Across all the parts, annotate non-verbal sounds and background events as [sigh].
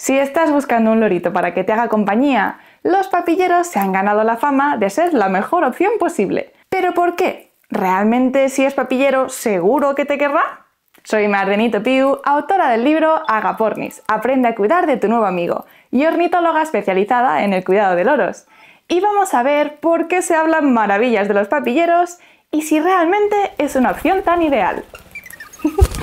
Si estás buscando un lorito para que te haga compañía, los papilleros se han ganado la fama de ser la mejor opción posible. ¿Pero por qué? ¿Realmente si es papillero seguro que te querrá? Soy Mardenito Piu, autora del libro Agapornis, aprende a cuidar de tu nuevo amigo y ornitóloga especializada en el cuidado de loros. Y vamos a ver por qué se hablan maravillas de los papilleros y si realmente es una opción tan ideal. [laughs]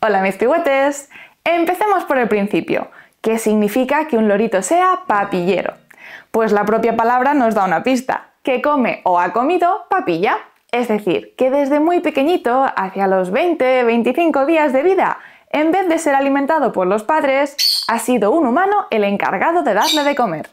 Hola mis pigüetes. Empecemos por el principio. ¿Qué significa que un lorito sea papillero? Pues la propia palabra nos da una pista, que come o ha comido papilla. Es decir, que desde muy pequeñito, hacia los 20-25 días de vida, en vez de ser alimentado por los padres, ha sido un humano el encargado de darle de comer.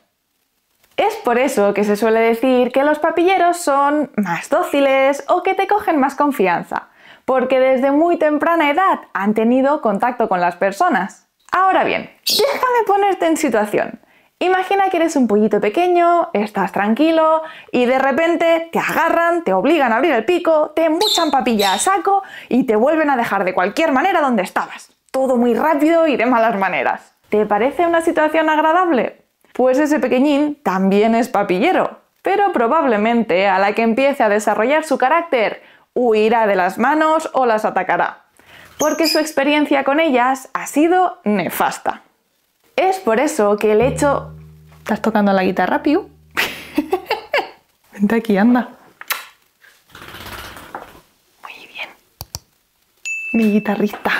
Es por eso que se suele decir que los papilleros son más dóciles o que te cogen más confianza porque desde muy temprana edad han tenido contacto con las personas. Ahora bien, déjame ponerte en situación. Imagina que eres un pollito pequeño, estás tranquilo y de repente te agarran, te obligan a abrir el pico, te muchan papilla a saco y te vuelven a dejar de cualquier manera donde estabas. Todo muy rápido y de malas maneras. ¿Te parece una situación agradable? Pues ese pequeñín también es papillero, pero probablemente a la que empiece a desarrollar su carácter huirá de las manos o las atacará, porque su experiencia con ellas ha sido nefasta. Es por eso que el hecho... ¿Estás tocando la guitarra, Piu? [laughs] Vente aquí, anda. Muy bien. Mi guitarrista.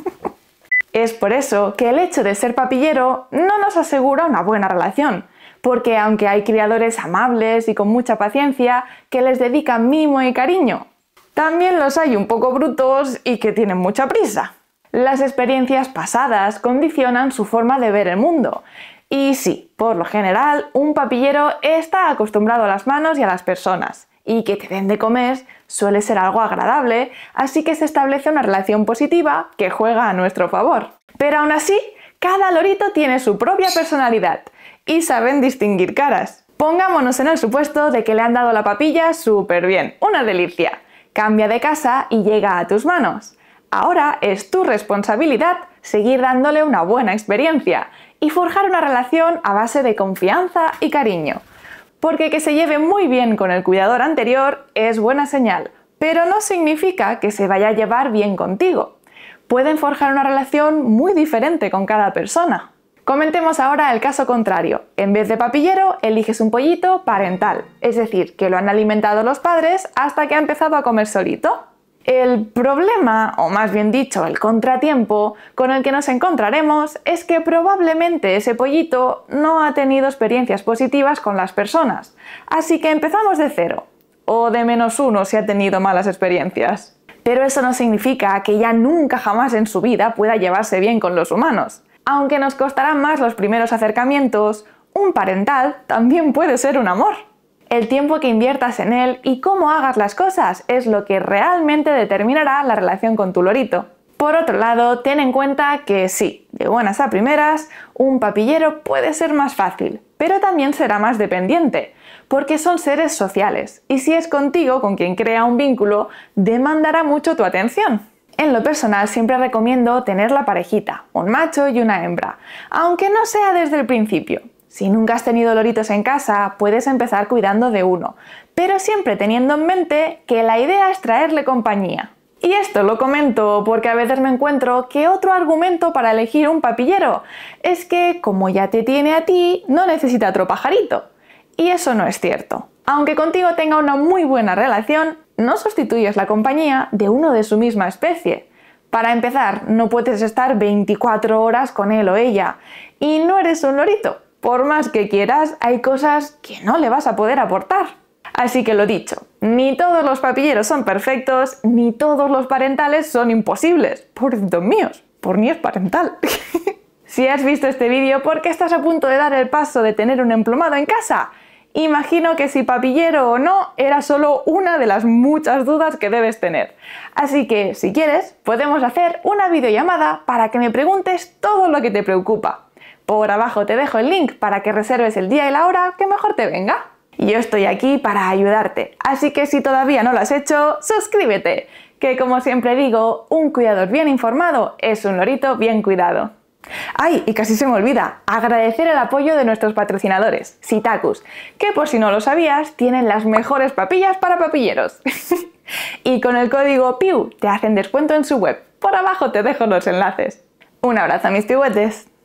[laughs] es por eso que el hecho de ser papillero no nos asegura una buena relación, porque aunque hay criadores amables y con mucha paciencia que les dedican mimo y cariño, también los hay un poco brutos y que tienen mucha prisa. Las experiencias pasadas condicionan su forma de ver el mundo. Y sí, por lo general, un papillero está acostumbrado a las manos y a las personas, y que te den de comer suele ser algo agradable, así que se establece una relación positiva que juega a nuestro favor. Pero aún así, cada lorito tiene su propia personalidad, y saben distinguir caras. Pongámonos en el supuesto de que le han dado la papilla súper bien, una delicia. Cambia de casa y llega a tus manos. Ahora es tu responsabilidad seguir dándole una buena experiencia y forjar una relación a base de confianza y cariño. Porque que se lleve muy bien con el cuidador anterior es buena señal, pero no significa que se vaya a llevar bien contigo. Pueden forjar una relación muy diferente con cada persona. Comentemos ahora el caso contrario. En vez de papillero, eliges un pollito parental, es decir, que lo han alimentado los padres hasta que ha empezado a comer solito. El problema, o más bien dicho, el contratiempo con el que nos encontraremos es que probablemente ese pollito no ha tenido experiencias positivas con las personas, así que empezamos de cero, o de menos uno si ha tenido malas experiencias. Pero eso no significa que ya nunca jamás en su vida pueda llevarse bien con los humanos. Aunque nos costarán más los primeros acercamientos, un parental también puede ser un amor. El tiempo que inviertas en él y cómo hagas las cosas es lo que realmente determinará la relación con tu lorito. Por otro lado, ten en cuenta que sí, de buenas a primeras, un papillero puede ser más fácil, pero también será más dependiente, porque son seres sociales, y si es contigo con quien crea un vínculo, demandará mucho tu atención. En lo personal siempre recomiendo tener la parejita, un macho y una hembra, aunque no sea desde el principio. Si nunca has tenido loritos en casa, puedes empezar cuidando de uno, pero siempre teniendo en mente que la idea es traerle compañía. Y esto lo comento porque a veces me encuentro que otro argumento para elegir un papillero es que como ya te tiene a ti, no necesita otro pajarito. Y eso no es cierto. Aunque contigo tenga una muy buena relación, no sustituyes la compañía de uno de su misma especie. Para empezar, no puedes estar 24 horas con él o ella. Y no eres un lorito. Por más que quieras, hay cosas que no le vas a poder aportar. Así que lo dicho, ni todos los papilleros son perfectos, ni todos los parentales son imposibles. Por dios míos, por mí es parental. [laughs] si has visto este vídeo ¿por qué estás a punto de dar el paso de tener un emplomado en casa, Imagino que si papillero o no era solo una de las muchas dudas que debes tener. Así que, si quieres, podemos hacer una videollamada para que me preguntes todo lo que te preocupa. Por abajo te dejo el link para que reserves el día y la hora que mejor te venga. Yo estoy aquí para ayudarte, así que si todavía no lo has hecho, suscríbete, que como siempre digo, un cuidador bien informado es un lorito bien cuidado. Ay, y casi se me olvida, agradecer el apoyo de nuestros patrocinadores, Sitacus, que por si no lo sabías, tienen las mejores papillas para papilleros. [laughs] y con el código PIU te hacen descuento en su web. Por abajo te dejo los enlaces. Un abrazo, mis tibuetes.